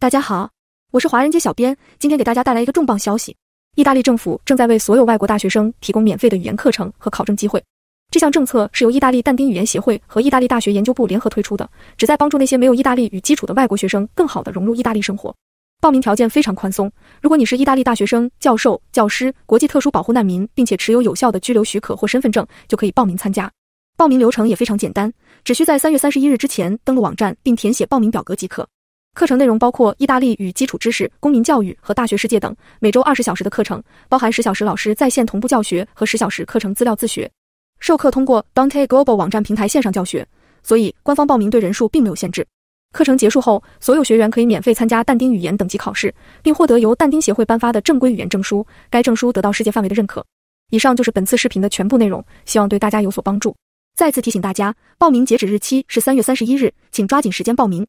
大家好，我是华人街小编，今天给大家带来一个重磅消息：意大利政府正在为所有外国大学生提供免费的语言课程和考证机会。这项政策是由意大利但丁语言协会和意大利大学研究部联合推出的，旨在帮助那些没有意大利语基础的外国学生更好地融入意大利生活。报名条件非常宽松，如果你是意大利大学生、教授、教师、国际特殊保护难民，并且持有有效的居留许可或身份证，就可以报名参加。报名流程也非常简单，只需在三月三十一日之前登录网站并填写报名表格即可。课程内容包括意大利语基础知识、公民教育和大学世界等，每周二十小时的课程，包含十小时老师在线同步教学和十小时课程资料自学。授课通过 Dante Global 网站平台线上教学，所以官方报名对人数并没有限制。课程结束后，所有学员可以免费参加但丁语言等级考试，并获得由但丁协会颁发的正规语言证书，该证书得到世界范围的认可。以上就是本次视频的全部内容，希望对大家有所帮助。再次提醒大家，报名截止日期是三月三十一日，请抓紧时间报名。